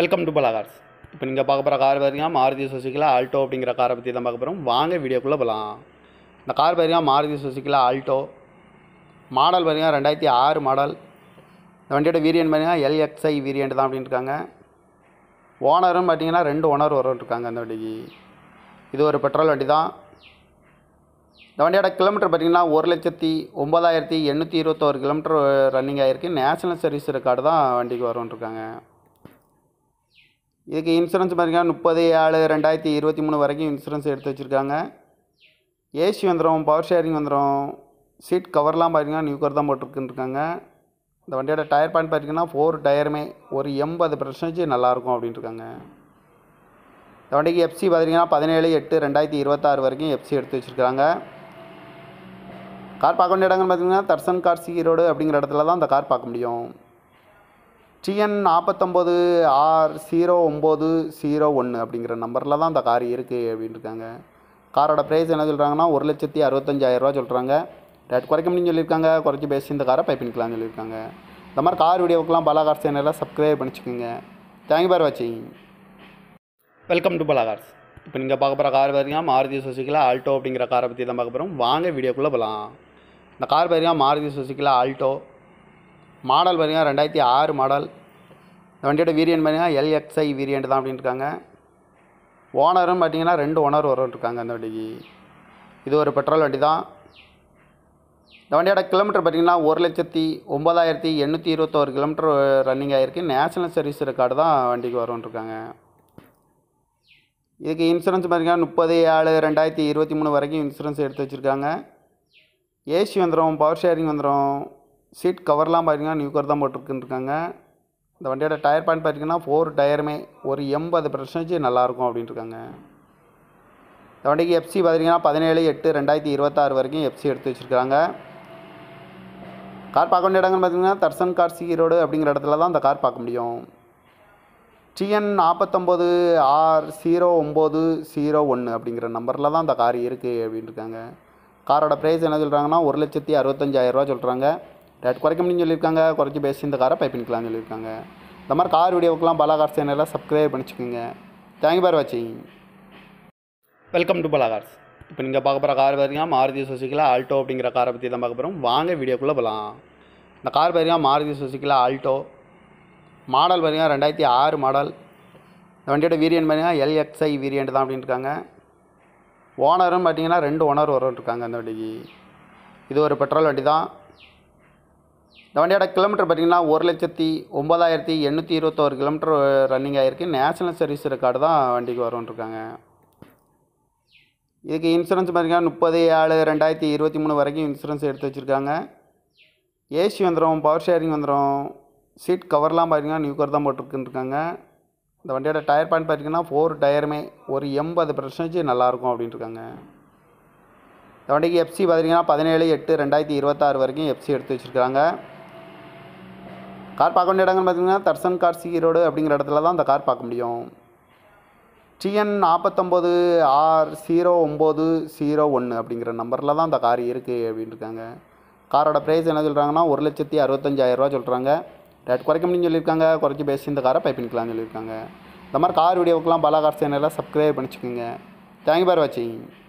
welcome to பலா cars இப்போ நீங்கள் பார்க்க போகிற கார் பார்த்தீங்கன்னா மாருதி சுசுக்கியில் ஆல்டோ அப்படிங்கிற காரை பற்றி தான் பார்க்க போகிறோம் வாங்க வீடியோக்குள்ளே போகலாம் இந்த கார் பார்த்தீங்கன்னா மாருதி சுசுக்கியில் ஆல்டோ மாடல் பார்த்தீங்கன்னா ரெண்டாயிரத்தி ஆறு மாடல் இந்த வண்டியோட வீரியன் பார்த்தீங்கன்னா எல்எக்ஸ்ஐ வீரியன்ட் தான் அப்படின்ட்டுருக்காங்க ஓனரும் பார்த்தீங்கன்னா ரெண்டு ஓனர் இருக்காங்க அந்த வண்டிக்கு இது ஒரு பெட்ரோல் வண்டி தான் இந்த வண்டியோட கிலோமீட்டர் பார்த்திங்கன்னா ஒரு லட்சத்தி ஒம்பதாயிரத்தி எண்ணூற்றி இருபத்தோரு கிலோமீட்டர் ரன்னிங் ஆகிருக்கு நேஷனல் சர்வீஸ் ரெக்கார்டு தான் வண்டிக்கு வரும்ன்ட்ருக்காங்க இதுக்கு இன்சூரன்ஸ் பார்த்திங்கன்னா முப்பது ஏழு ரெண்டாயிரத்தி இருபத்தி மூணு வரைக்கும் இன்சூரன்ஸ் எடுத்து வச்சுருக்காங்க ஏசி வந்துடும் பவர் ஷேரிங் வந்துடும் சீட் கவர்லாம் பார்த்திங்கன்னா நியூ கவர் தான் இருக்காங்க இந்த வண்டியோட டயர் பாயிண்ட் பார்த்திங்கன்னா ஃபோர் டயருமே ஒரு எண்பது பர்சன்டேஜ் நல்லாயிருக்கும் இருக்காங்க இந்த வண்டிக்கு எஃப்சி பார்த்திங்கன்னா பதினேழு எட்டு ரெண்டாயிரத்தி இருபத்தாறு வரைக்கும் எஃப்சி எடுத்து வச்சுருக்காங்க கார் பார்க்க வேண்டிய இடங்கள்னு பார்த்திங்கன்னா தர்சன் கார் சீரோடு அப்படிங்கிற இடத்துல தான் அந்த கார் பார்க்க முடியும் டிஎன் நாற்பத்தொம்போது ஆர் ஜீரோ ஒம்பது ஜீரோ ஒன்று அப்படிங்கிற நம்பரில் தான் அந்த கார் இருக்குது இருக்காங்க காரோட ப்ரைஸ் என்ன சொல்கிறாங்கன்னா ஒரு லட்சத்தி அறுபத்தஞ்சாயிரரூவா சொல்கிறாங்க ரேட் குறைக்க முடியும்னு சொல்லியிருக்காங்க குறைச்சி பேசி இந்த காரை பண்ணிக்கலாம்னு சொல்லியிருக்காங்க இந்த மாதிரி கார் வீடியோவுக்குலாம் பலாகார் சேனலில் சப்ஸ்கிரைப் பண்ணிச்சுக்கோங்க தேங்க்யூ ஃபார் வாட்சிங் வெல்கம் டு பலாகார்ஸ் இப்போ நீங்கள் பார்க்க போகிற கார் பார்த்தீங்கன்னா மாருதி சுசுக்கிலா ஆல்டோ அப்படிங்கிற காரை பற்றி தான் பார்க்க போகிறோம் வாங்க வீடியோக்குள்ளே போகலாம் இந்த கார் பார்த்தீங்கன்னா மாருதி சுசுக்கிலா ஆல்டோ மாடல் பார்த்திங்கன்னா ரெண்டாயிரத்தி ஆறு மாடல் இந்த வண்டியோட வீரியன் பார்த்திங்கன்னா எல்எக்ஸ்ஐ வீரியன்ட் தான் அப்படின்ட்டுருக்காங்க ஓனரும் பார்த்திங்கன்னா ரெண்டு ஓனர் இருக்காங்க அந்த வண்டிக்கு இது ஒரு பெட்ரோல் வண்டி தான் இந்த வண்டியோட கிலோமீட்டர் பார்த்திங்கன்னா ஒரு லட்சத்தி ஒம்பதாயிரத்தி எண்ணூற்றி இருபத்தோரு கிலோமீட்டர் ரன்னிங் ஆகிருக்கு நேஷனல் சர்வீஸ் ரெக்கார்டு தான் வண்டிக்கு இருக்காங்க இதுக்கு இன்சூரன்ஸ் பார்த்திங்கன்னா முப்பது ஏழு ரெண்டாயிரத்தி இருபத்தி மூணு வரைக்கும் இன்சூரன்ஸ் எடுத்து வச்சுருக்காங்க ஏசி வந்துடும் பவர் ஷேரிங் வந்துடும் சீட் கவர்லாம் பார்த்தீங்கன்னா நியூ கவர் தான் இருக்காங்க இந்த வண்டியோட டயர் பாயிண்ட் பார்த்தீங்கன்னா ஃபோர் டயருமே ஒரு எண்பது பர்சன்டேஜ் நல்லாயிருக்கும் அப்படின்ட்டுருக்காங்க இந்த வண்டிக்கு எஃப்சி பார்த்தீங்கன்னா பதினேழு எட்டு ரெண்டாயிரத்தி இருபத்தாறு வரைக்கும் எஃப்சி எடுத்து வச்சுருக்காங்க கார் பார்க்க வேண்டிய இடங்கள்னு பார்த்தீங்கன்னா தர்சன் கார் சி ரோடு அப்படிங்கிற இடத்துல தான் அந்த கார் பார்க்க முடியும் டிஎன் நாற்பத்தொம்போது ஆர் ஜீரோ ஒம்பது ஜீரோ ஒன்று அப்படிங்கிற நம்பரில் தான் அந்த கார் இருக்குது அப்படின்ட்டுருக்காங்க காரோட ப்ரைஸ் என்ன சொல்கிறாங்கன்னா ஒரு லட்சத்தி அறுபத்தஞ்சாயிரரூவா சொல்கிறாங்க ரேட் குறைக்க முடியும்னு சொல்லியிருக்காங்க குறைச்சி பேசி இந்த காரை பை பண்ணிக்கலாம்னு சொல்லியிருக்காங்க இந்த மாதிரி கார் வீடியோவுக்குலாம் பலாகார் சேனலில் சப்ஸ்கிரைப் பண்ணிச்சுக்கோங்க தேங்க்யூ பார் வாட்சிங் வெல்கம் டு பலாகார்ஸ் இப்போ நீங்கள் பார்க்க போகிற கார் பார்த்தீங்கன்னா மாருதி சுசுக்கிலா ஆல்டோ அப்படிங்கிற காரை பற்றி தான் பார்க்க போகிறோம் வாங்க வீடியோக்குள்ளே போகலாம் இந்த கார் பார்த்தீங்கன்னா மாருதி சுசுக்கிலா ஆல்டோ மாடல் பார்த்தீங்கன்னா ரெண்டாயிரத்தி ஆறு மாடல் இந்த வண்டியோட வீரியன் பார்த்தீங்கன்னா எல்எக்ஸ்ஐ வீரியன்ட் தான் அப்படின்னு இருக்காங்க ஓனரும் பார்த்தீங்கன்னா ரெண்டு ஓனர் வரும் இருக்காங்க அந்த வண்டிக்கு இது ஒரு பெட்ரோல் வண்டி தான் இந்த வண்டியோட கிலோமீட்டர் பார்த்திங்கன்னா ஒரு லட்சத்தி ஒம்பதாயிரத்தி எண்ணூற்றி இருபத்தோரு கிலோமீட்டர் ரன்னிங் ஆகிருக்கு நேஷனல் சர்வீஸ் ரெக்கார்டு தான் வண்டிக்கு வரும்ன்ருக்காங்க இதுக்கு இன்சூரன்ஸ் பார்த்திங்கன்னா முப்பது ஏழு ரெண்டாயிரத்தி இருபத்தி மூணு வரைக்கும் இன்சூரன்ஸ் எடுத்து வச்சுருக்காங்க ஏசி வந்துடும் பவர் ஷேரிங் வந்துடும் சீட் கவர்லாம் பார்த்திங்கன்னா நியூ கவர் தான் போட்டிருக்குன்ருக்காங்க இந்த வண்டியோட டயர் பாயிண்ட் பார்த்திங்கன்னா ஃபோர் டயருமே ஒரு எண்பது பர்சன்டேஜ் நல்லாயிருக்கும் இருக்காங்க இந்த வண்டிக்கு எஃப்சி பார்த்திங்கன்னா பதினேழு எட்டு ரெண்டாயிரத்தி இருபத்தாறு வரைக்கும் எஃப்சி எடுத்து வச்சுருக்காங்க கார் பார்க்க வேண்டிய இடங்கள் பார்த்தீங்கன்னா தர்சன் கார் ரோடு அப்படிங்கிற இடத்துல தான் அந்த கார் பார்க்க முடியும் டிஎன் நாற்பத்தொம்போது ஆர் ஜீரோ ஒம்பது ஜீரோ ஒன்று அப்படிங்கிற நம்பரில் தான் அந்த கார் இருக்குது அப்படின்னு இருக்காங்க காரோட ப்ரைஸ் என்ன சொல்கிறாங்கன்னா ஒரு லட்சத்தி அறுபத்தஞ்சாயிரரூவா சொல்கிறாங்க ரேட் குறைக்க முடியும்னு சொல்லியிருக்காங்க குறைச்சி பேசி இந்த காரை பை பண்ணிக்கலாம்னு சொல்லியிருக்காங்க இந்த மாதிரி கார் வீடியோக்கெலாம் பல கார் சேனலாக சப்ஸ்கிரைப் பண்ணிச்சுக்கோங்க தேங்க்யூ பார் வாட்சிங்